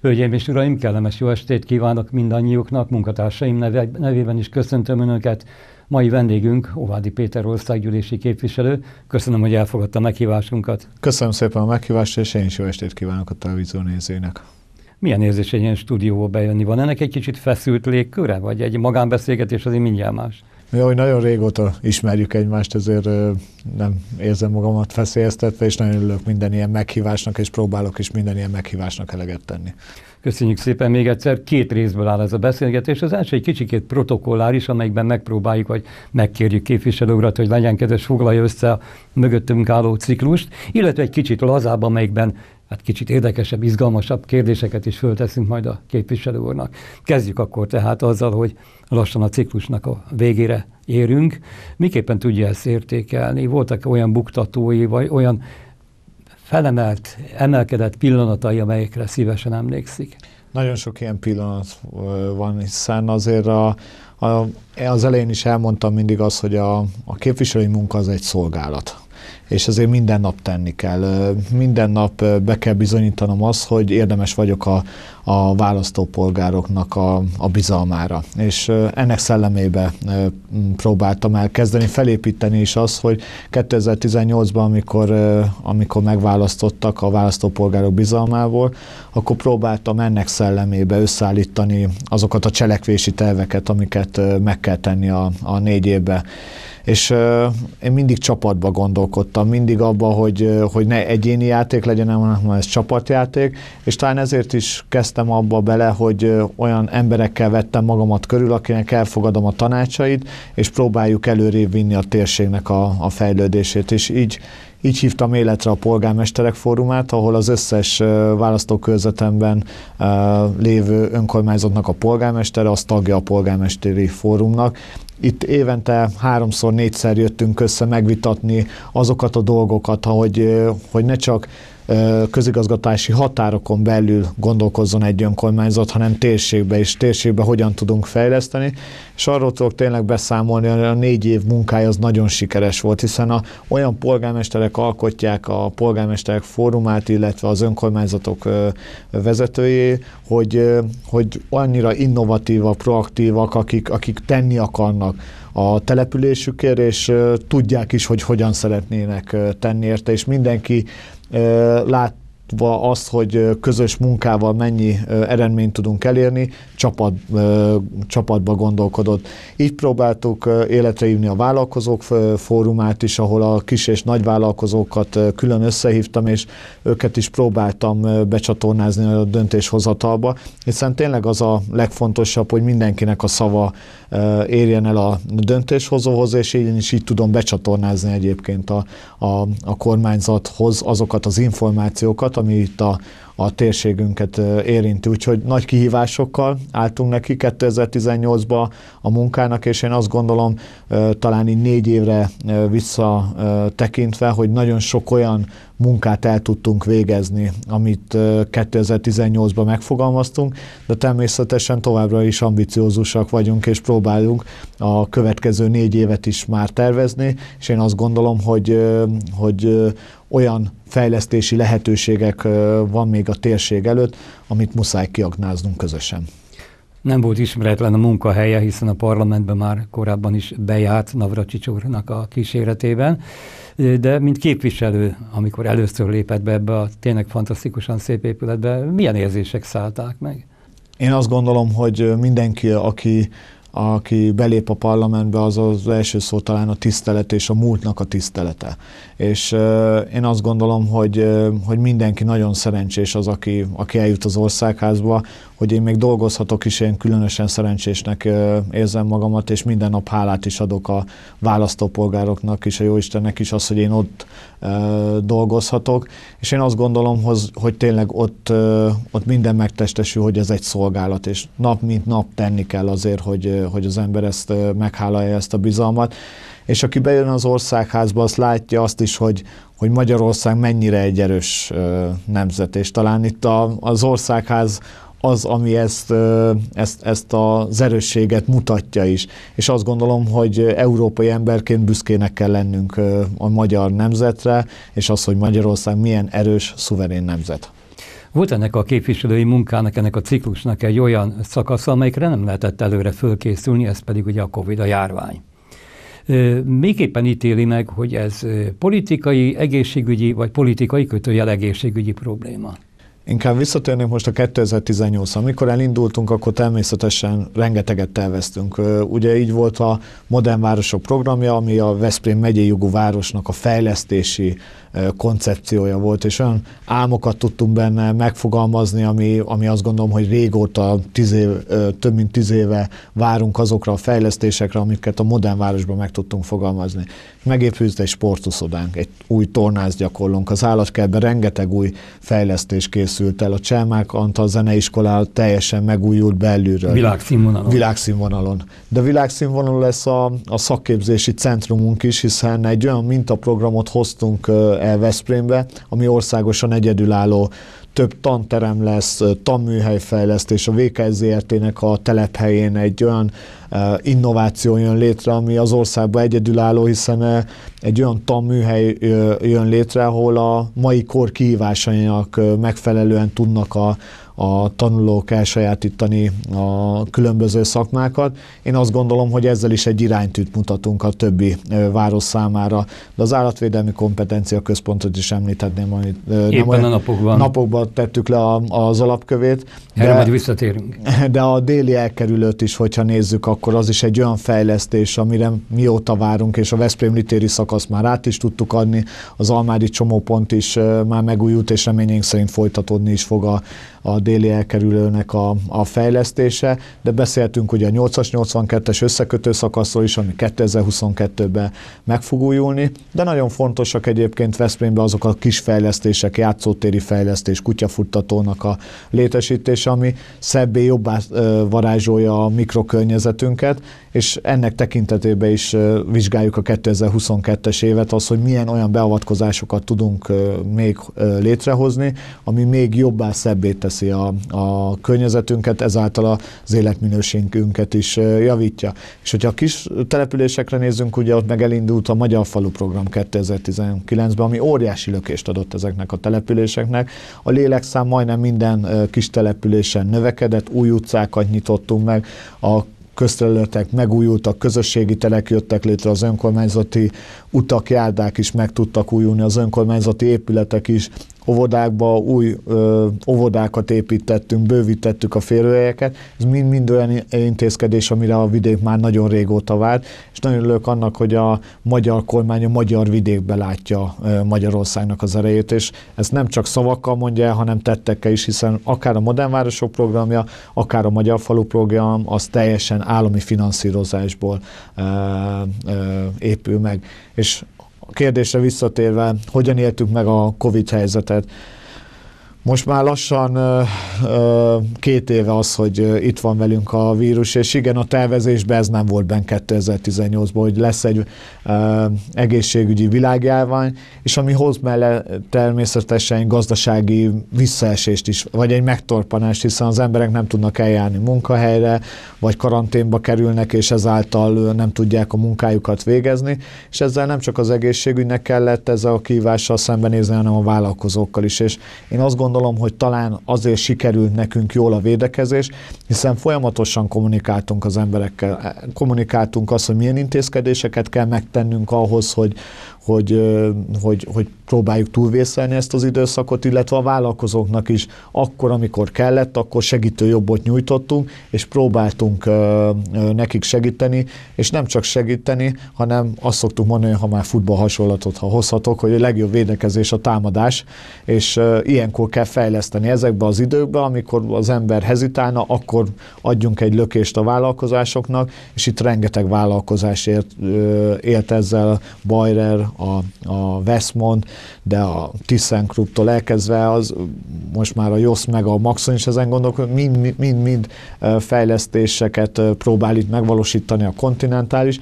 Hölgyeim és Uraim, kellemes jó estét kívánok mindannyiuknak, munkatársaim neve, nevében is köszöntöm Önöket. Mai vendégünk Ovádi Péter országgyűlési képviselő. Köszönöm, hogy elfogadta meghívásunkat. Köszönöm szépen a meghívást, és én is jó estét kívánok a televízió nézőinek. Milyen érzés egy ilyen stúdióba bejönni? Van ennek egy kicsit feszült légköre, vagy egy magánbeszélgetés azért mindjárt más? mi hogy nagyon régóta ismerjük egymást, ezért nem érzem magamat feszélyeztetve, és nagyon örülök minden ilyen meghívásnak, és próbálok is minden ilyen meghívásnak eleget tenni. Köszönjük szépen még egyszer. Két részből áll ez a beszélgetés. Az első egy kicsikét protokolláris, amelyikben megpróbáljuk, hogy megkérjük képviselő urat, hogy legyen kedves foglalja össze a mögöttünk álló ciklust, illetve egy kicsit lazább, amelyikben hát kicsit érdekesebb, izgalmasabb kérdéseket is fölteszünk majd a képviselő úrnak. Kezdjük akkor tehát azzal, hogy lassan a ciklusnak a végére érünk. Miképpen tudja ezt értékelni? Voltak olyan buktatói, vagy olyan felemelt, emelkedett pillanatai, amelyekre szívesen emlékszik? Nagyon sok ilyen pillanat van, hiszen azért a, a, az elején is elmondtam mindig azt, hogy a, a képviselői munka az egy szolgálat és azért minden nap tenni kell. Minden nap be kell bizonyítanom azt, hogy érdemes vagyok a, a választópolgároknak a, a bizalmára. És ennek szellemébe próbáltam elkezdeni felépíteni is azt, hogy 2018-ban, amikor, amikor megválasztottak a választópolgárok bizalmából, akkor próbáltam ennek szellemébe összeállítani azokat a cselekvési terveket, amiket meg kell tenni a, a négy évben és én mindig csapatba gondolkodtam, mindig abba, hogy, hogy ne egyéni játék legyen, hanem ez csapatjáték, és talán ezért is kezdtem abba bele, hogy olyan emberekkel vettem magamat körül, akinek elfogadom a tanácsait, és próbáljuk előrébb vinni a térségnek a, a fejlődését, és így így hívtam életre a polgármesterek fórumát, ahol az összes választókörzetemben lévő önkormányzatnak a polgármestere, az tagja a polgármesteri fórumnak, itt évente háromszor, négyszer jöttünk össze megvitatni azokat a dolgokat, hogy, hogy ne csak közigazgatási határokon belül gondolkozzon egy önkormányzat, hanem térségbe és térségbe hogyan tudunk fejleszteni. És arról tudok tényleg beszámolni, hogy a négy év munkája az nagyon sikeres volt, hiszen a, olyan polgármesterek alkotják a polgármesterek fórumát, illetve az önkormányzatok vezetői, hogy, hogy annyira innovatívak, proaktívak, akik, akik tenni akarnak a településükért, és tudják is, hogy hogyan szeretnének tenni érte, és mindenki Lát, azt, hogy közös munkával mennyi eredményt tudunk elérni, csapat, csapatba gondolkodott. Így próbáltuk életre hívni a vállalkozók fórumát is, ahol a kis és nagy vállalkozókat külön összehívtam, és őket is próbáltam becsatornázni a döntéshozatalba, hiszen tényleg az a legfontosabb, hogy mindenkinek a szava érjen el a döntéshozóhoz, és így is így tudom becsatornázni egyébként a, a, a kormányzathoz azokat az információkat, ami itt a, a térségünket érinti. Úgyhogy nagy kihívásokkal álltunk neki 2018-ba a munkának, és én azt gondolom, talán így négy évre visszatekintve, hogy nagyon sok olyan munkát el tudtunk végezni, amit 2018-ban megfogalmaztunk, de természetesen továbbra is ambiciózusak vagyunk, és próbálunk a következő négy évet is már tervezni, és én azt gondolom, hogy, hogy olyan fejlesztési lehetőségek van még a térség előtt, amit muszáj kiaknáznunk közösen. Nem volt ismeretlen a munkahelye, hiszen a parlamentben már korábban is bejárt Navracsics a kíséretében, de mint képviselő, amikor először lépett be ebbe a tényleg fantasztikusan szép épületbe, milyen érzések szállták meg? Én azt gondolom, hogy mindenki, aki aki belép a parlamentbe, az az első szó talán a tisztelet és a múltnak a tisztelete. És én azt gondolom, hogy, hogy mindenki nagyon szerencsés az, aki, aki eljut az országházba, hogy én még dolgozhatok is, én különösen szerencsésnek érzem magamat, és minden nap hálát is adok a választópolgároknak és a Jóistennek is az, hogy én ott dolgozhatok, és én azt gondolom, hogy tényleg ott, ott minden megtestesül, hogy ez egy szolgálat, és nap mint nap tenni kell azért, hogy, hogy az ember ezt meghálálja ezt a bizalmat. És aki bejön az országházba, azt látja azt is, hogy, hogy Magyarország mennyire egy erős nemzet, és talán itt a, az országház az, ami ezt, ezt, ezt az erősséget mutatja is. És azt gondolom, hogy európai emberként büszkének kell lennünk a magyar nemzetre, és az, hogy Magyarország milyen erős, szuverén nemzet. Volt ennek a képviselői munkának, ennek a ciklusnak egy olyan szakasza, amelyikre nem lehetett előre fölkészülni, ez pedig ugye a Covid, a járvány. Miképpen ítéli meg, hogy ez politikai, egészségügyi vagy politikai kötőjel egészségügyi probléma? Inkább visszatérnék most a 2018 ra Amikor elindultunk, akkor természetesen rengeteget terveztünk. Ugye így volt a Modern Városok programja, ami a Veszprém megyei jogú városnak a fejlesztési koncepciója volt, és olyan álmokat tudtunk benne megfogalmazni, ami, ami azt gondolom, hogy régóta, tíz év, több mint tíz éve várunk azokra a fejlesztésekre, amiket a modern városban meg tudtunk fogalmazni megépült egy sportuszodánk, egy új tornász gyakorlunk. Az állatkertben rengeteg új fejlesztés készült el. A csemák Antal zeneiskolá teljesen megújult belülről. Világszínvonalon. Világszínvonalon. De világszínvonalon lesz a, a szakképzési centrumunk is, hiszen egy olyan mintaprogramot hoztunk el Veszprémbe, ami országosan egyedülálló több tanterem lesz, tanműhelyfejlesztés, a VKZRT-nek a telephelyén egy olyan innováció jön létre, ami az országban egyedülálló, hiszen egy olyan tanműhely jön létre, ahol a mai kor kihívásainak megfelelően tudnak a, a tanulók elsajátítani a különböző szakmákat. Én azt gondolom, hogy ezzel is egy iránytűt mutatunk a többi város számára. De az állatvédelmi kompetencia központot is említhetném, amit nem olyan a napokban. napokban tettük le a, az alapkövét. Erre majd visszatérünk. De a déli elkerülőt is, hogyha nézzük, akkor az is egy olyan fejlesztés, amire mióta várunk, és a Veszprém litéri szakasz már át is tudtuk adni, az Almádi csomópont is már megújult, és reményénk szerint folytatódni is fog a, a déli elkerülőnek a, a fejlesztése, de beszéltünk ugye a 8-as, 82-es összekötő szakaszról is, ami 2022-ben meg fog újulni, de nagyon fontosak egyébként Veszprémben azok a kis fejlesztések, játszótéri fejlesztés, kutyafuttatónak a létesítése, ami szebbé, jobbá varázsolja a mikrokörnyezetünket, és ennek tekintetében is vizsgáljuk a 2022-es évet, az, hogy milyen olyan beavatkozásokat tudunk még létrehozni, ami még jobbá, szebbé teszi a a, a környezetünket, ezáltal az életminőségünket is javítja. És hogyha a kis településekre nézzünk, ugye ott meg elindult a Magyar Falu Program 2019-ben, ami óriási lökést adott ezeknek a településeknek. A lélekszám majdnem minden kis településen növekedett, új utcákat nyitottunk meg, a közterületek megújultak, közösségi telek jöttek létre, az önkormányzati utak, járdák is meg tudtak újulni, az önkormányzati épületek is óvodákba új ö, óvodákat építettünk, bővítettük a férőhelyeket. Ez mind-mind olyan intézkedés, amire a vidék már nagyon régóta várt, és nagyon örülök annak, hogy a magyar kormány a magyar vidékbe látja Magyarországnak az erejét, és ezt nem csak szavakkal mondja el, hanem tettekkel is, hiszen akár a Modern Városok programja, akár a Magyar Falu program, az teljesen állami finanszírozásból ö, ö, épül meg. És a kérdésre visszatérve, hogyan éltük meg a Covid helyzetet? Most már lassan két éve az, hogy itt van velünk a vírus, és igen, a tervezésben ez nem volt benne 2018-ban, hogy lesz egy egészségügyi világjárvány, és ami hoz mellett természetesen gazdasági visszaesést is, vagy egy megtorpanást, hiszen az emberek nem tudnak eljárni munkahelyre, vagy karanténba kerülnek, és ezáltal nem tudják a munkájukat végezni, és ezzel nem csak az egészségügynek kellett ezzel a kívással szembenézni, hanem a vállalkozókkal is, és én azt gondolom, hogy talán azért sikerült nekünk jól a védekezés, hiszen folyamatosan kommunikáltunk az emberekkel, eh, kommunikáltunk azt, hogy milyen intézkedéseket kell megtenni, tennünk ahhoz, hogy, hogy, hogy, hogy próbáljuk túlvészelni ezt az időszakot, illetve a vállalkozóknak is akkor, amikor kellett, akkor segítő jobbot nyújtottunk, és próbáltunk nekik segíteni, és nem csak segíteni, hanem azt szoktuk mondani, ha már futball hasonlatot ha hozhatok, hogy a legjobb védekezés a támadás, és ilyenkor kell fejleszteni ezekbe az időkbe, amikor az ember hezitálna, akkor adjunk egy lökést a vállalkozásoknak, és itt rengeteg vállalkozásért élt ezzel, Bajrer, a, a Westmont, de a ThyssenKrupp-tól elkezdve az most már a JOSZ meg a Maxon is ezen gondolkodik, mind-mind fejlesztéseket próbál itt megvalósítani a kontinentális,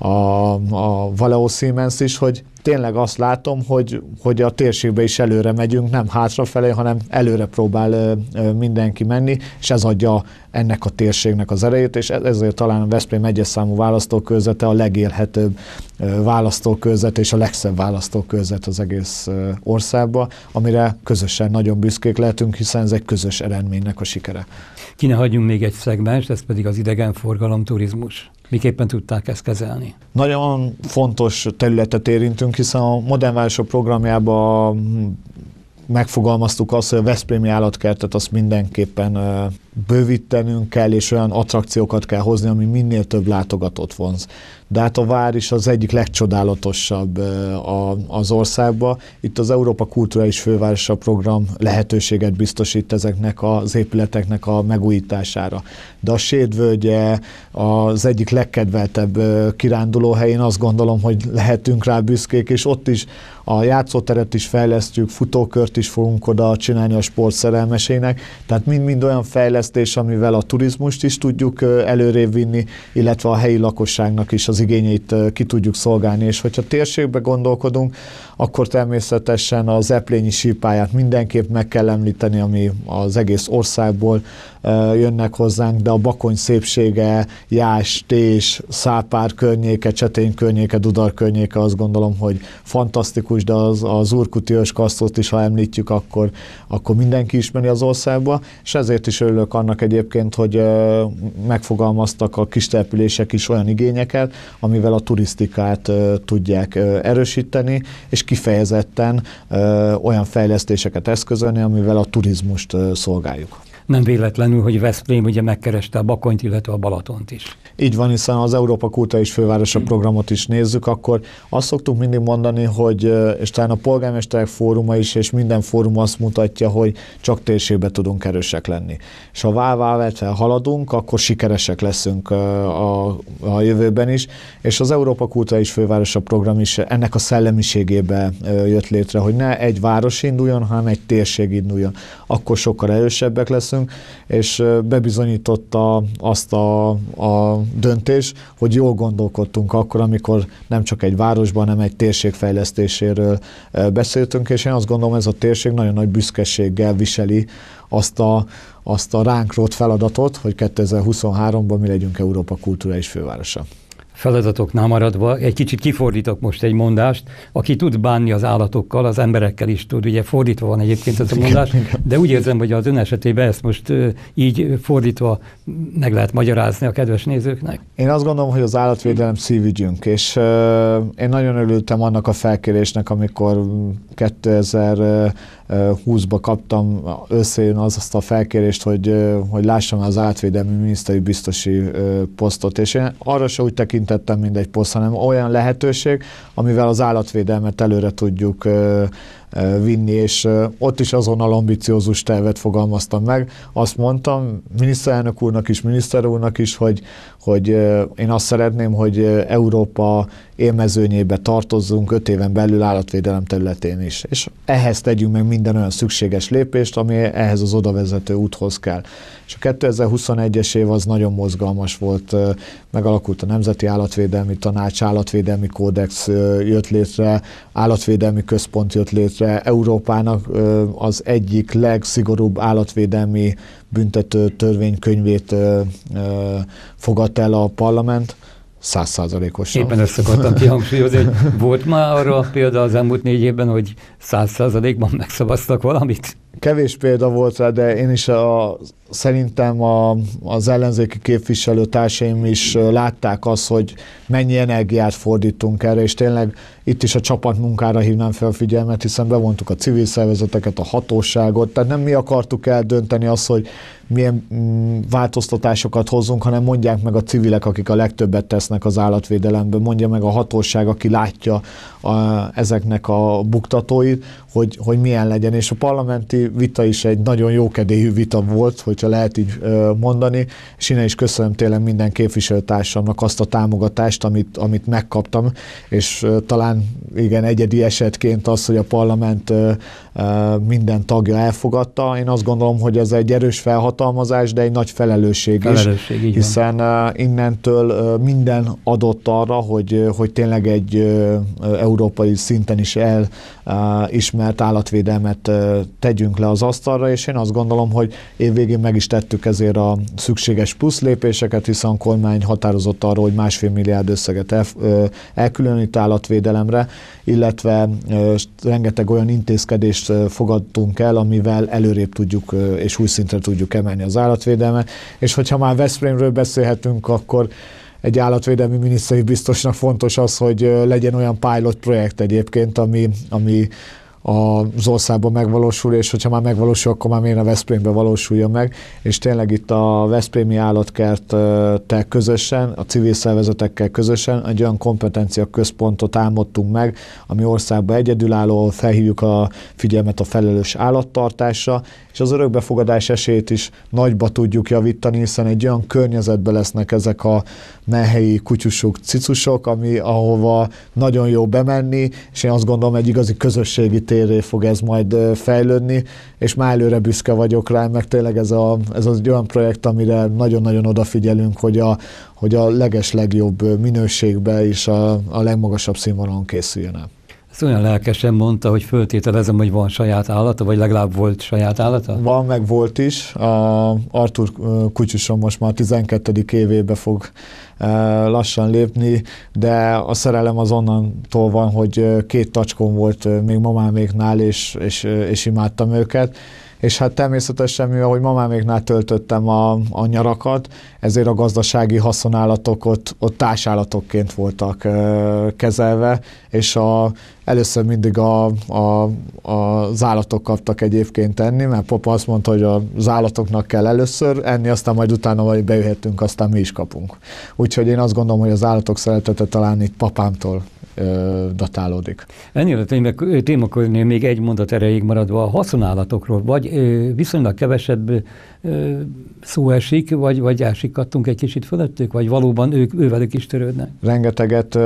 a, a Valeo Siemens is, hogy tényleg azt látom, hogy, hogy a térségbe is előre megyünk, nem hátrafelé, hanem előre próbál mindenki menni, és ez adja ennek a térségnek az erejét, és e-, ezért talán a Veszprém egyes számú választókörzete a legélhetőbb választókörzet és a legszebb választókörzet az egész országban, amire közösen nagyon büszkék lehetünk, hiszen ez egy közös eredménynek a sikere. ne hagyjunk még egy szegmens, ez pedig az idegenforgalom, turizmus. Miképpen tudták ezt kezelni? Nagyon fontos területet érintünk, hiszen a Modern Városok programjában hm, megfogalmaztuk azt, hogy a Veszprémi állatkertet azt mindenképpen bővítenünk kell, és olyan attrakciókat kell hozni, ami minél több látogatót vonz. De hát a vár is az egyik legcsodálatosabb az országba. Itt az Európa Kulturális Fővárosa program lehetőséget biztosít ezeknek az épületeknek a megújítására. De a Sédvölgye az egyik legkedveltebb kirándulóhely, én azt gondolom, hogy lehetünk rá büszkék, és ott is a játszóteret is fejlesztjük, futókört is fogunk oda csinálni a sportszerelmesének, tehát mind-mind olyan fejlesztés, fejlesztés, amivel a turizmust is tudjuk előrébb vinni, illetve a helyi lakosságnak is az igényeit ki tudjuk szolgálni. És hogyha térségbe gondolkodunk, akkor természetesen az eplényi sípáját mindenképp meg kell említeni, ami az egész országból jönnek hozzánk, de a bakony szépsége, Jás, Tés, Szápár környéke, Csetény környéke, Dudar környéke, azt gondolom, hogy fantasztikus, de az, az Urkuti őskasztót is, ha említjük, akkor, akkor mindenki ismeri az országba, és ezért is örülök annak egyébként, hogy megfogalmaztak a kis települések is olyan igényeket, amivel a turisztikát tudják erősíteni, és kifejezetten ö, olyan fejlesztéseket eszközölni, amivel a turizmust ö, szolgáljuk. Nem véletlenül, hogy Veszprém ugye megkereste a Bakonyt, illetve a Balatont is. Így van, hiszen az Európa Kulta és Fővárosa programot is nézzük, akkor azt szoktuk mindig mondani, hogy, és talán a polgármesterek fóruma is, és minden fórum azt mutatja, hogy csak térségbe tudunk erősek lenni. És ha válválvetve haladunk, akkor sikeresek leszünk a, a jövőben is, és az Európa Kulta és Fővárosa program is ennek a szellemiségébe jött létre, hogy ne egy város induljon, hanem egy térség induljon. Akkor sokkal erősebbek leszünk, igyekeztünk, és bebizonyította azt a, a döntés, hogy jól gondolkodtunk akkor, amikor nem csak egy városban, hanem egy térség fejlesztéséről beszéltünk, és én azt gondolom, ez a térség nagyon nagy büszkeséggel viseli azt a, azt a ránk rót feladatot, hogy 2023-ban mi legyünk Európa és fővárosa feladatoknál maradva, egy kicsit kifordítok most egy mondást, aki tud bánni az állatokkal, az emberekkel is tud, ugye fordítva van egyébként ez a mondás, de úgy érzem, hogy az ön esetében ezt most így fordítva meg lehet magyarázni a kedves nézőknek. Én azt gondolom, hogy az állatvédelem szívügyünk, és én nagyon örültem annak a felkérésnek, amikor 2000 20-ba kaptam, összejön az azt a felkérést, hogy, hogy lássam az átvédelmi miniszteri biztosi posztot, és én arra se úgy tekintettem, mint egy poszt, hanem olyan lehetőség, amivel az állatvédelmet előre tudjuk vinni, és ott is azonnal ambiciózus tervet fogalmaztam meg. Azt mondtam miniszterelnök úrnak is, miniszter úrnak is, hogy, hogy én azt szeretném, hogy Európa élmezőnyébe tartozzunk öt éven belül állatvédelem területén is. És ehhez tegyünk meg minden olyan szükséges lépést, ami ehhez az odavezető úthoz kell. És a 2021-es év az nagyon mozgalmas volt, megalakult a Nemzeti Állatvédelmi Tanács, Állatvédelmi Kódex jött létre, Állatvédelmi Központ jött létre, esetre Európának az egyik legszigorúbb állatvédelmi büntető törvénykönyvét fogadta el a parlament, százszázalékosan. Éppen ezt akartam kihangsúlyozni, hogy volt már arra példa az elmúlt négy évben, hogy százszázalékban megszavaztak valamit? kevés példa volt rá, de én is a, szerintem a, az ellenzéki képviselőtársaim is látták azt, hogy mennyi energiát fordítunk erre, és tényleg itt is a csapatmunkára hívnám fel a figyelmet, hiszen bevontuk a civil szervezeteket, a hatóságot, tehát nem mi akartuk eldönteni azt, hogy milyen mm, változtatásokat hozzunk, hanem mondják meg a civilek, akik a legtöbbet tesznek az állatvédelemben, mondja meg a hatóság, aki látja a, ezeknek a buktatóit, hogy, hogy milyen legyen. És a parlamenti vita is egy nagyon jókedélyű vita volt, hogyha lehet így mondani, és innen is köszönöm tényleg minden képviselőtársamnak azt a támogatást, amit, amit megkaptam, és talán igen, egyedi esetként az, hogy a parlament minden tagja elfogadta. Én azt gondolom, hogy ez egy erős felhatalmazás, de egy nagy felelősség, felelősség is, hiszen van. innentől minden adott arra, hogy, hogy tényleg egy európai szinten is el állatvédelmet tegyünk le az asztalra, és én azt gondolom, hogy évvégén meg is tettük ezért a szükséges plusz lépéseket, hiszen a kormány határozott arról, hogy másfél milliárd összeget el, elkülönít állatvédelemre, illetve rengeteg olyan intézkedést fogadtunk el, amivel előrébb tudjuk és új szintre tudjuk emelni az állatvédelmet, és hogyha már Veszprémről beszélhetünk, akkor egy állatvédelmi miniszteri biztosnak fontos az, hogy legyen olyan pilot projekt egyébként, ami, ami az országban megvalósul, és hogyha már megvalósul, akkor már miért a Veszprémbe valósuljon meg, és tényleg itt a Veszprémi állatkerttel közösen, a civil szervezetekkel közösen egy olyan kompetencia központot álmodtunk meg, ami országban egyedülálló, felhívjuk a figyelmet a felelős állattartásra, és az örökbefogadás esélyét is nagyba tudjuk javítani, hiszen egy olyan környezetben lesznek ezek a nehelyi kutyusok, cicusok, ami ahova nagyon jó bemenni, és én azt gondolom, egy igazi közösségi térré fog ez majd fejlődni, és már előre büszke vagyok rá, meg tényleg ez, a, ez az olyan projekt, amire nagyon-nagyon odafigyelünk, hogy a, hogy a leges legjobb minőségbe és a, a legmagasabb színvonalon készüljön el. Ezt olyan lelkesen mondta, hogy föltételezem, hogy van saját állata, vagy legalább volt saját állata? Van, meg volt is. A Artur Kutyuson most már 12. évébe fog lassan lépni, de a szerelem az onnantól van, hogy két tacskon volt még mamáméknál, és, és, és imádtam őket és hát természetesen, mivel hogy mamáméknál töltöttem a, a nyarakat, ezért a gazdasági haszonállatok ott, ott társállatokként voltak ö, kezelve, és a, először mindig a, a, a, az állatok kaptak egyébként enni, mert papa azt mondta, hogy az állatoknak kell először enni, aztán majd utána majd bejöhetünk, aztán mi is kapunk. Úgyhogy én azt gondolom, hogy az állatok szeretete talán itt papámtól datálódik. Ennél a témakörnél még egy mondat erejéig maradva a haszonállatokról, vagy viszonylag kevesebb szó esik, vagy, vagy elsikadtunk egy kicsit fölöttük, vagy valóban ők, ővelük is törődnek? Rengeteget,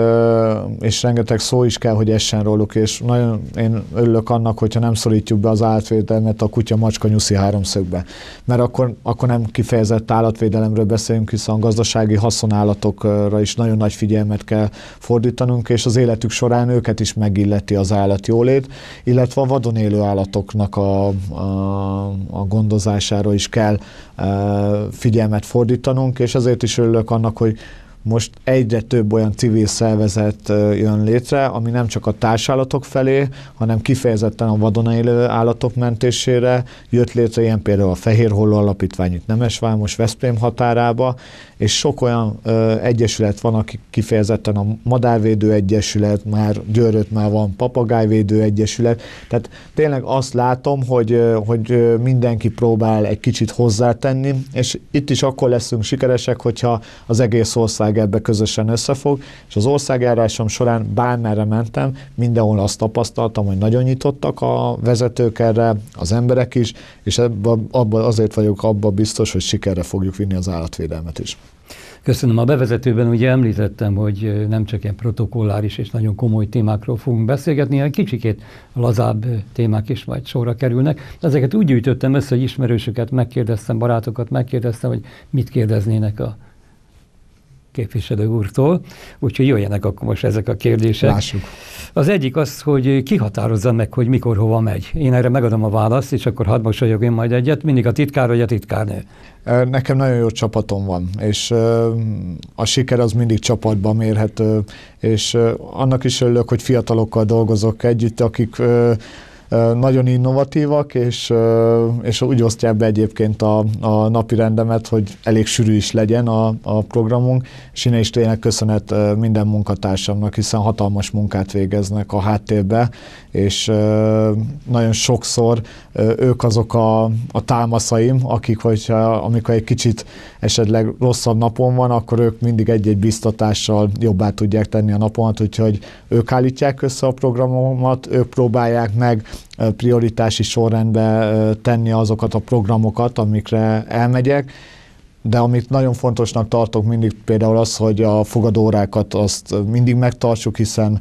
és rengeteg szó is kell, hogy essen róluk, és nagyon én örülök annak, hogyha nem szorítjuk be az állatvédelmet a kutya-macska nyuszi háromszögbe, mert akkor, akkor nem kifejezett állatvédelemről beszélünk, hiszen gazdasági haszonállatokra is nagyon nagy figyelmet kell fordítanunk, és az életük során őket is megilleti az jólét, illetve a vadon élő állatoknak a, a, a gondozására is kell e, figyelmet fordítanunk, és ezért is örülök annak, hogy most egyre több olyan civil szervezet e, jön létre, ami nem csak a társállatok felé, hanem kifejezetten a vadon élő állatok mentésére jött létre, ilyen például a Fehér Holló Alapítvány itt Nemesvámos, Veszprém határába, és sok olyan ö, egyesület van, aki kifejezetten a Madárvédő Egyesület, már Győrött már van Papagájvédő Egyesület, tehát tényleg azt látom, hogy, hogy mindenki próbál egy kicsit hozzátenni, és itt is akkor leszünk sikeresek, hogyha az egész ország ebbe közösen összefog, és az országjárásom során bármerre mentem, mindenhol azt tapasztaltam, hogy nagyon nyitottak a vezetők erre, az emberek is, és ebbe, abba, azért vagyok abban biztos, hogy sikerre fogjuk vinni az állatvédelmet is. Köszönöm. A bevezetőben ugye említettem, hogy nem csak ilyen protokolláris és nagyon komoly témákról fogunk beszélgetni, hanem kicsikét lazább témák is majd sorra kerülnek. Ezeket úgy gyűjtöttem össze, hogy ismerősöket megkérdeztem, barátokat megkérdeztem, hogy mit kérdeznének a képviselő úrtól, úgyhogy jöjjenek akkor most ezek a kérdések. Lássuk. Az egyik az, hogy ki határozza meg, hogy mikor hova megy. Én erre megadom a választ, és akkor hadd mosolyog én majd egyet, mindig a titkár vagy a titkárnő. Nekem nagyon jó csapatom van, és a siker az mindig csapatban mérhető, és annak is örülök, hogy fiatalokkal dolgozok együtt, akik nagyon innovatívak, és, és úgy osztják be egyébként a, a napi rendemet, hogy elég sűrű is legyen a, a programunk, és innen is tényleg köszönet minden munkatársamnak, hiszen hatalmas munkát végeznek a háttérbe, és nagyon sokszor ők azok a, a támaszaim, akik, hogyha, amikor egy kicsit esetleg rosszabb napon van, akkor ők mindig egy-egy biztatással jobbá tudják tenni a napomat, úgyhogy ők állítják össze a programomat, ők próbálják meg prioritási sorrendbe tenni azokat a programokat, amikre elmegyek, de amit nagyon fontosnak tartok mindig például az, hogy a fogadórákat azt mindig megtartsuk, hiszen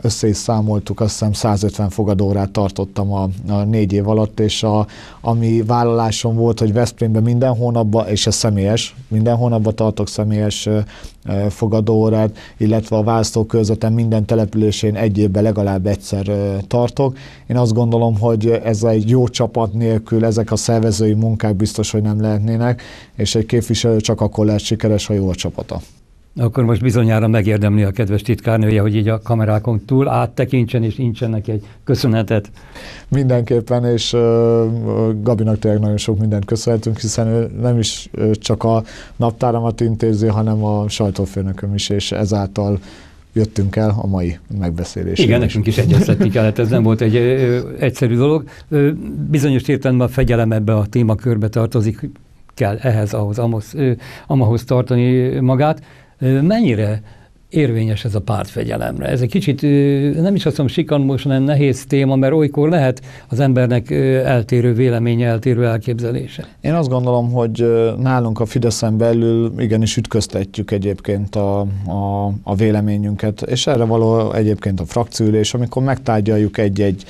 össze is számoltuk, azt hiszem 150 fogadórát tartottam a, a négy év alatt, és a, ami vállalásom volt, hogy Veszprémben minden hónapban, és ez személyes, minden hónapban tartok személyes fogadóórát, illetve a választókörzetem minden településén egy évben legalább egyszer tartok. Én azt gondolom, hogy ez egy jó csapat nélkül ezek a szervezői munkák biztos, hogy nem lehetnének, és egy képviselő csak akkor lehet sikeres, ha jó a csapata. Akkor most bizonyára megérdemli a kedves titkárnője, hogy így a kamerákon túl áttekintsen, és nincsen neki egy köszönetet. Mindenképpen, és uh, Gabinak tényleg nagyon sok mindent köszönhetünk, hiszen ő nem is csak a naptáramat intézi, hanem a sajtófőnököm is, és ezáltal jöttünk el a mai megbeszélésre. Igen, nekünk is egyeztetni kellett, ez nem volt egy ö, egyszerű dolog. Ö, bizonyos értelemben a fegyelem ebbe a témakörbe tartozik, kell ehhez, ahhoz, amosz, amahoz tartani magát. Mennyire érvényes ez a pártfegyelemre. Ez egy kicsit nem is azt mondom sikanmos, hanem nehéz téma, mert olykor lehet az embernek eltérő véleménye, eltérő elképzelése. Én azt gondolom, hogy nálunk a Fideszen belül igenis ütköztetjük egyébként a, a, a véleményünket, és erre való egyébként a frakciülés, amikor megtárgyaljuk egy-egy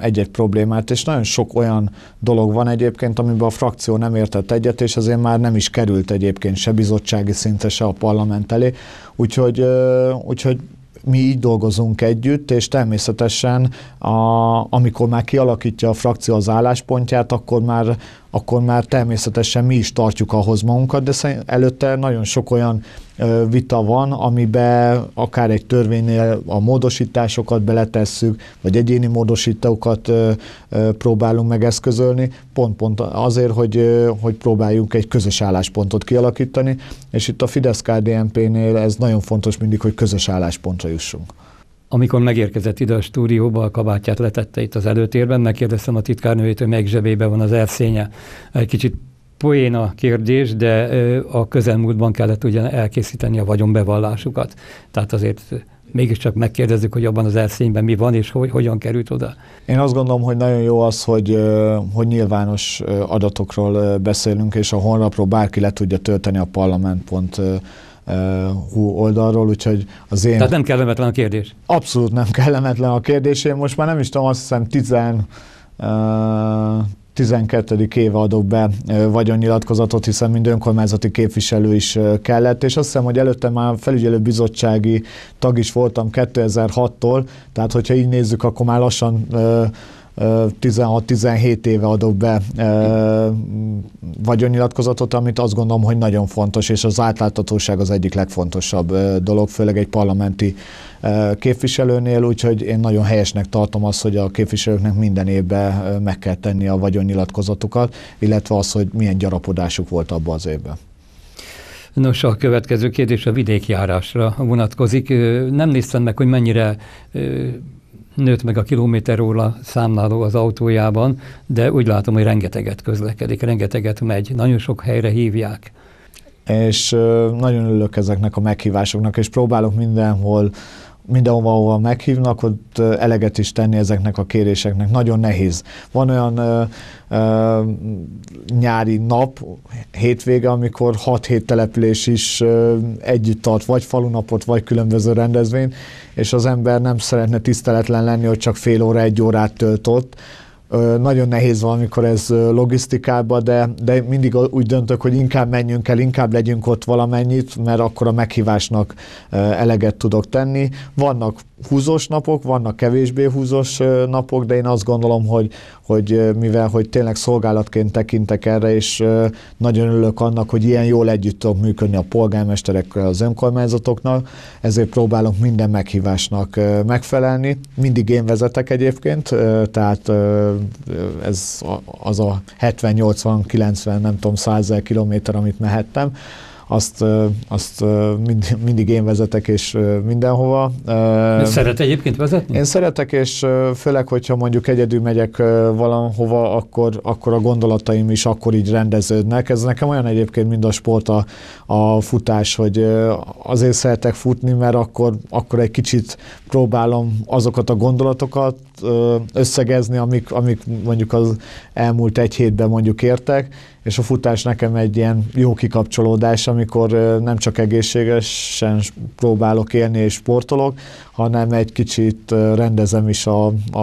egy-egy problémát, és nagyon sok olyan dolog van egyébként, amiben a frakció nem értett egyet, és azért már nem is került egyébként se bizottsági szinte, se a parlament elé, úgyhogy, úgyhogy mi így dolgozunk együtt, és természetesen a, amikor már kialakítja a frakció az álláspontját, akkor már akkor már természetesen mi is tartjuk ahhoz magunkat, de előtte nagyon sok olyan vita van, amiben akár egy törvénynél a módosításokat beletesszük, vagy egyéni módosítókat próbálunk megeszközölni, pont-pont azért, hogy, hogy próbáljunk egy közös álláspontot kialakítani, és itt a fidesz kdnp nél ez nagyon fontos mindig, hogy közös álláspontra jussunk. Amikor megérkezett ide a stúdióba, a kabátját letette itt az előtérben, megkérdeztem a titkárnőjét, hogy melyik zsebében van az erszénye. Egy kicsit poén a kérdés, de a közelmúltban kellett ugye elkészíteni a vagyonbevallásukat. Tehát azért mégiscsak megkérdezzük, hogy abban az erszényben mi van, és hogy, hogyan került oda. Én azt gondolom, hogy nagyon jó az, hogy, hogy nyilvános adatokról beszélünk, és a honlapról bárki le tudja tölteni a parlament.hu hú oldalról, úgyhogy az én... Tehát nem kellemetlen a kérdés. Abszolút nem kellemetlen a kérdés. Én most már nem is tudom, azt hiszem 10 12. éve adok be vagyonnyilatkozatot, hiszen mind önkormányzati képviselő is kellett, és azt hiszem, hogy előtte már felügyelőbizottsági tag is voltam 2006-tól, tehát hogyha így nézzük, akkor már lassan 16-17 éve adok be vagyonnyilatkozatot, amit azt gondolom, hogy nagyon fontos, és az átláthatóság az egyik legfontosabb dolog, főleg egy parlamenti képviselőnél, úgyhogy én nagyon helyesnek tartom azt, hogy a képviselőknek minden évben meg kell tenni a vagyonnyilatkozatukat, illetve az, hogy milyen gyarapodásuk volt abban az évben. Nos, a következő kérdés a vidékjárásra vonatkozik. Nem néztem meg, hogy mennyire nőtt meg a kilométer óra számláló az autójában, de úgy látom, hogy rengeteget közlekedik, rengeteget megy, nagyon sok helyre hívják. És nagyon örülök ezeknek a meghívásoknak, és próbálok mindenhol Mindenhol ahova meghívnak, ott eleget is tenni ezeknek a kéréseknek. Nagyon nehéz. Van olyan ö, ö, nyári nap, hétvége, amikor 6-7 település is ö, együtt tart, vagy falunapot, vagy különböző rendezvény, és az ember nem szeretne tiszteletlen lenni, hogy csak fél óra, egy órát töltött, nagyon nehéz valamikor ez logisztikába, de, de mindig úgy döntök, hogy inkább menjünk el, inkább legyünk ott valamennyit, mert akkor a meghívásnak eleget tudok tenni. Vannak húzós napok, vannak kevésbé húzós napok, de én azt gondolom, hogy, hogy mivel hogy tényleg szolgálatként tekintek erre, és nagyon örülök annak, hogy ilyen jól együtt tudok működni a polgármesterekkel, az önkormányzatoknak, ezért próbálunk minden meghívásnak megfelelni. Mindig én vezetek egyébként, tehát ez az a 70-80-90, nem tudom, 100 kilométer, amit mehettem, azt, azt mind, mindig én vezetek, és mindenhova. Szeret egyébként vezetni? Én szeretek, és főleg, hogyha mondjuk egyedül megyek valahova, akkor, akkor a gondolataim is akkor így rendeződnek. Ez nekem olyan egyébként, mind a sport a, a futás, hogy azért szeretek futni, mert akkor, akkor egy kicsit próbálom azokat a gondolatokat összegezni, amik, amik mondjuk az elmúlt egy hétben mondjuk értek, és a futás nekem egy ilyen jó kikapcsolódás, amikor nem csak egészségesen próbálok élni és sportolok, hanem egy kicsit rendezem is a, a,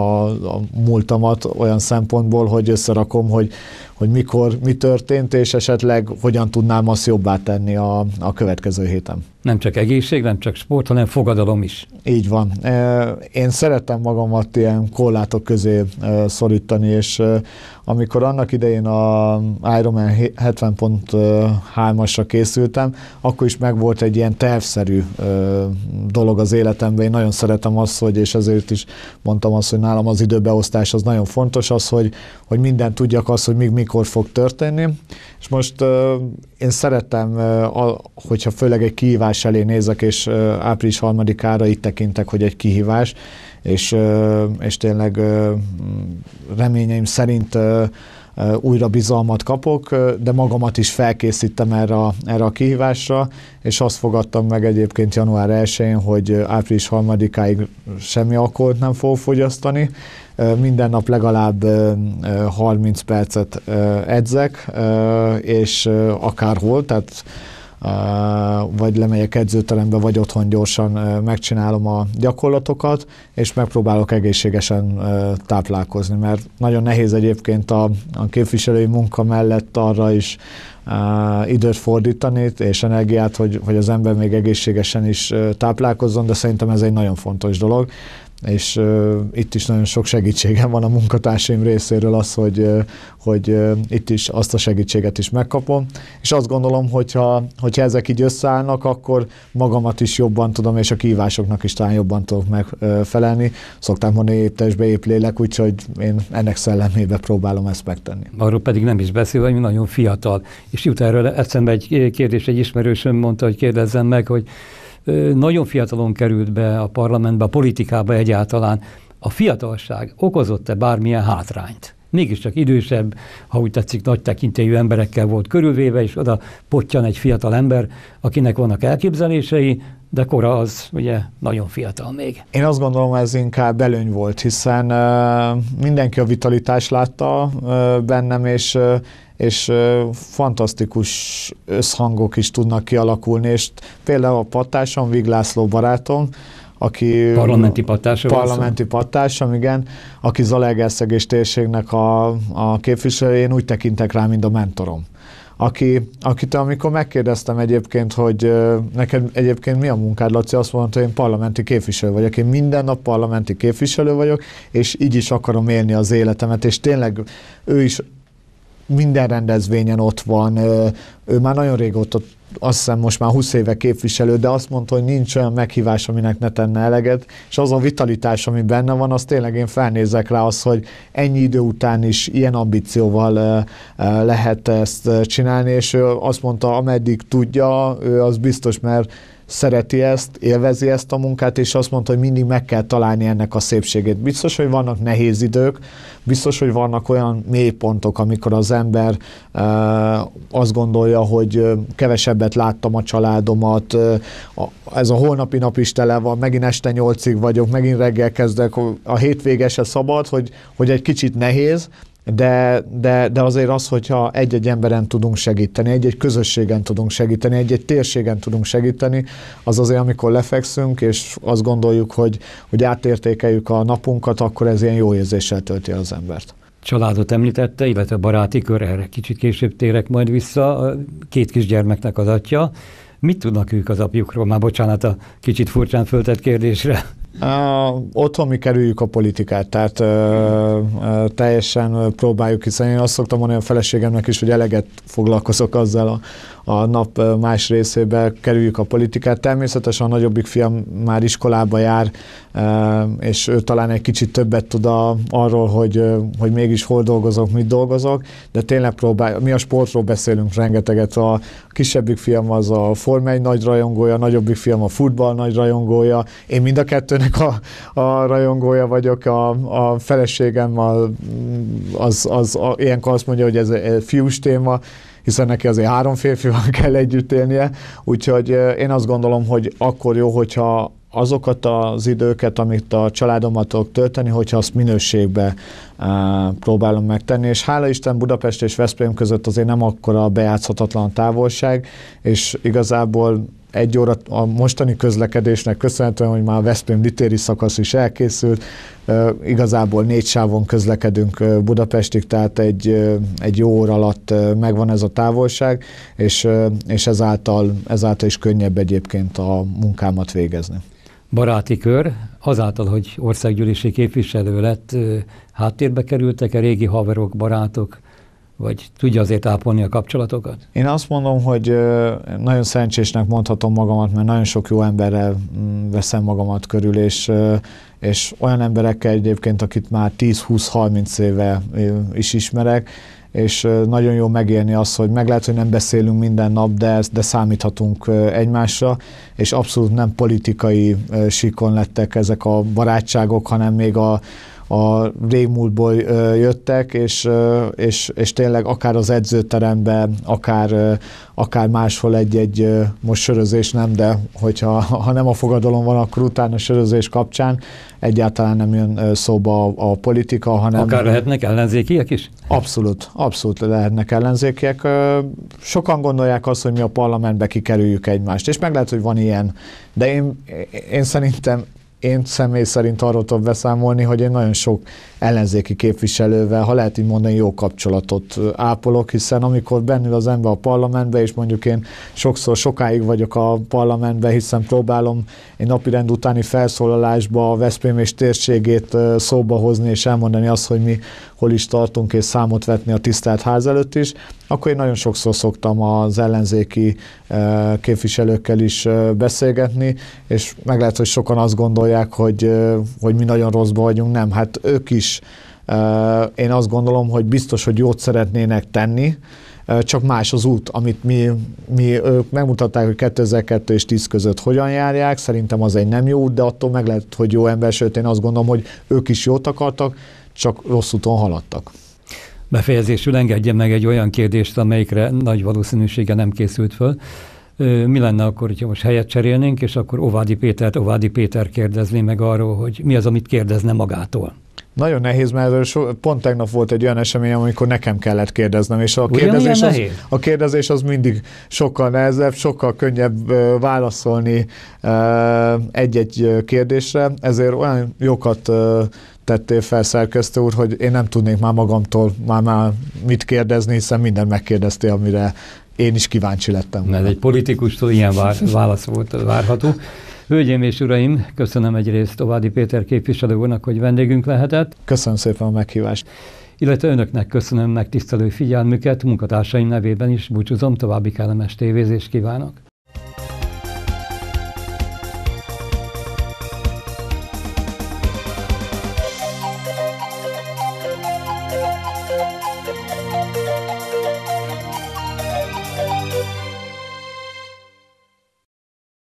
a múltamat olyan szempontból, hogy összerakom, hogy, hogy mikor mi történt, és esetleg hogyan tudnám azt jobbá tenni a, a következő héten nem csak egészség, nem csak sport, hanem fogadalom is. Így van. Én szerettem magamat ilyen korlátok közé szorítani, és amikor annak idején a Ironman 70.3-asra készültem, akkor is megvolt egy ilyen tervszerű dolog az életemben. Én nagyon szeretem azt, hogy, és ezért is mondtam azt, hogy nálam az időbeosztás az nagyon fontos, az, hogy, hogy mindent tudjak azt, hogy még mikor fog történni. És most én szeretem, hogyha főleg egy kihívás elé nézek, és április harmadikára itt tekintek, hogy egy kihívás, és, és tényleg reményeim szerint újra bizalmat kapok, de magamat is felkészítem erre a, erre a kihívásra, és azt fogadtam meg egyébként január 1-én, hogy április 3-áig semmi alkoholt nem fog fogyasztani, minden nap legalább 30 percet edzek, és akárhol, tehát vagy lemegyek edzőterembe, vagy otthon gyorsan megcsinálom a gyakorlatokat, és megpróbálok egészségesen táplálkozni, mert nagyon nehéz egyébként a, a képviselői munka mellett arra is időt fordítani, és energiát, hogy, hogy az ember még egészségesen is táplálkozzon, de szerintem ez egy nagyon fontos dolog és uh, itt is nagyon sok segítségem van a munkatársaim részéről az, hogy, uh, hogy uh, itt is azt a segítséget is megkapom, és azt gondolom, hogyha, hogyha ezek így összeállnak, akkor magamat is jobban tudom, és a kívásoknak is talán jobban tudok megfelelni. Szokták mondani, épp testbe, épp lélek, úgyhogy én ennek szellemébe próbálom ezt megtenni. Arról pedig nem is beszél, hogy nagyon fiatal. És jut erről eszembe egy kérdés, egy ismerősöm mondta, hogy kérdezzem meg, hogy nagyon fiatalon került be a parlamentbe, a politikába egyáltalán. A fiatalság okozott-e bármilyen hátrányt? mégiscsak idősebb, ha úgy tetszik, nagy tekintélyű emberekkel volt körülvéve, és oda potyan egy fiatal ember, akinek vannak elképzelései, de kora az ugye nagyon fiatal még. Én azt gondolom, ez inkább előny volt, hiszen mindenki a vitalitást látta bennem, és és fantasztikus összhangok is tudnak kialakulni, és például a pattásom, Viglászló barátom, aki... Parlamenti pattársam, Parlamenti pattársam, igen, aki Zalaegerszeg és térségnek a, a képviselője, én úgy tekintek rá, mint a mentorom aki, akit amikor megkérdeztem egyébként, hogy neked egyébként mi a munkád, Laci, azt mondta, hogy én parlamenti képviselő vagyok, én minden nap parlamenti képviselő vagyok, és így is akarom élni az életemet, és tényleg ő is minden rendezvényen ott van, ő már nagyon régóta azt hiszem most már 20 éve képviselő, de azt mondta, hogy nincs olyan meghívás, aminek ne tenne eleget, és az a vitalitás, ami benne van, az tényleg én felnézek rá az, hogy ennyi idő után is ilyen ambícióval lehet ezt csinálni, és ő azt mondta, ameddig tudja, ő az biztos, mert szereti ezt, élvezi ezt a munkát, és azt mondta, hogy mindig meg kell találni ennek a szépségét. Biztos, hogy vannak nehéz idők, biztos, hogy vannak olyan mélypontok, amikor az ember e, azt gondolja, hogy kevesebbet láttam a családomat, ez a holnapi nap is tele van, megint este nyolcig vagyok, megint reggel kezdek, a hétvége se szabad, hogy, hogy egy kicsit nehéz, de, de, de azért az, hogyha egy-egy emberen tudunk segíteni, egy-egy közösségen tudunk segíteni, egy-egy térségen tudunk segíteni, az azért, amikor lefekszünk, és azt gondoljuk, hogy, hogy átértékeljük a napunkat, akkor ez ilyen jó érzéssel tölti az embert. Családot említette, illetve baráti kör, erre kicsit később térek majd vissza, két kisgyermeknek az atya. Mit tudnak ők az apjukról? Már bocsánat a kicsit furcsán föltett kérdésre. Otthon mi kerüljük a politikát, tehát teljesen próbáljuk, hiszen én azt szoktam mondani a feleségemnek is, hogy eleget foglalkozok azzal a, a nap más részébe, kerüljük a politikát. Természetesen a nagyobbik fiam már iskolába jár, és ő talán egy kicsit többet tud a, arról, hogy, hogy mégis hol dolgozok, mit dolgozok, de tényleg próbál, mi a sportról beszélünk rengeteget, a kisebbik fiam az a Forma nagy rajongója, a nagyobbik fiam a futball nagy rajongója, én mind a kettőnek sportnak a, a rajongója vagyok, a, a feleségem a, az, az a, ilyenkor azt mondja, hogy ez egy fiús téma, hiszen neki azért három férfival kell együtt élnie, úgyhogy én azt gondolom, hogy akkor jó, hogyha azokat az időket, amit a családomat tudok tölteni, hogyha azt minőségbe uh, próbálom megtenni, és hála Isten Budapest és Veszprém között azért nem akkora bejátszhatatlan távolság, és igazából egy óra a mostani közlekedésnek köszönhetően, hogy már a Veszprém Litéri szakasz is elkészült, igazából négy sávon közlekedünk Budapestig, tehát egy, egy jó óra alatt megvan ez a távolság, és, és ezáltal, ezáltal is könnyebb egyébként a munkámat végezni. Baráti kör, azáltal, hogy országgyűlési képviselő lett, háttérbe kerültek a régi haverok, barátok? vagy tudja azért ápolni a kapcsolatokat? Én azt mondom, hogy nagyon szerencsésnek mondhatom magamat, mert nagyon sok jó emberrel mm, veszem magamat körül, és, és olyan emberekkel egyébként, akit már 10-20-30 éve is ismerek, és nagyon jó megélni azt, hogy meg lehet, hogy nem beszélünk minden nap, de, de számíthatunk egymásra, és abszolút nem politikai síkon lettek ezek a barátságok, hanem még a, a régmúltból jöttek, és, és, és tényleg akár az edzőteremben, akár, akár máshol egy-egy, most sörözés nem, de hogyha ha nem a fogadalom van, akkor utána sörözés kapcsán egyáltalán nem jön szóba a, a politika, hanem... Akár lehetnek ellenzékiek is? Abszolút, abszolút lehetnek ellenzékiek. Sokan gondolják azt, hogy mi a parlamentbe kikerüljük egymást, és meg lehet, hogy van ilyen, de én, én szerintem én személy szerint arról tudok beszámolni, hogy én nagyon sok ellenzéki képviselővel, ha lehet így mondani, jó kapcsolatot ápolok, hiszen amikor bennül az ember a parlamentbe, és mondjuk én sokszor sokáig vagyok a parlamentbe, hiszen próbálom egy napirend utáni felszólalásba a Veszprém és térségét szóba hozni, és elmondani azt, hogy mi hol is tartunk, és számot vetni a tisztelt ház előtt is, akkor én nagyon sokszor szoktam az ellenzéki eh, képviselőkkel is eh, beszélgetni, és meg lehet, hogy sokan azt gondolják, hogy, eh, hogy mi nagyon rosszban vagyunk, nem, hát ők is én azt gondolom, hogy biztos, hogy jót szeretnének tenni, csak más az út, amit mi, mi ők megmutatták, hogy 2002 és 10 között hogyan járják, szerintem az egy nem jó út, de attól meg lehet, hogy jó ember, sőt én azt gondolom, hogy ők is jót akartak, csak rossz úton haladtak. Befejezésül engedje meg egy olyan kérdést, amelyikre nagy valószínűsége nem készült föl. Mi lenne akkor, hogyha most helyet cserélnénk, és akkor Ovádi Pétert Ovádi Péter kérdezné meg arról, hogy mi az, amit kérdezne magától? Nagyon nehéz, mert so, pont tegnap volt egy olyan esemény, amikor nekem kellett kérdeznem, és a Ugyan kérdezés, az, a kérdezés az mindig sokkal nehezebb, sokkal könnyebb válaszolni egy-egy kérdésre, ezért olyan jókat tettél fel, szerkesztő úr, hogy én nem tudnék már magamtól már, már mit kérdezni, hiszen minden megkérdezte, amire én is kíváncsi lettem. Ez egy politikustól ilyen válasz volt várható. Hölgyeim és uraim, köszönöm egyrészt Ovádi Péter képviselő úrnak, hogy vendégünk lehetett. Köszönöm szépen a meghívást. Illetve önöknek köszönöm megtisztelő figyelmüket, munkatársaim nevében is búcsúzom, további kellemes tévézést kívánok.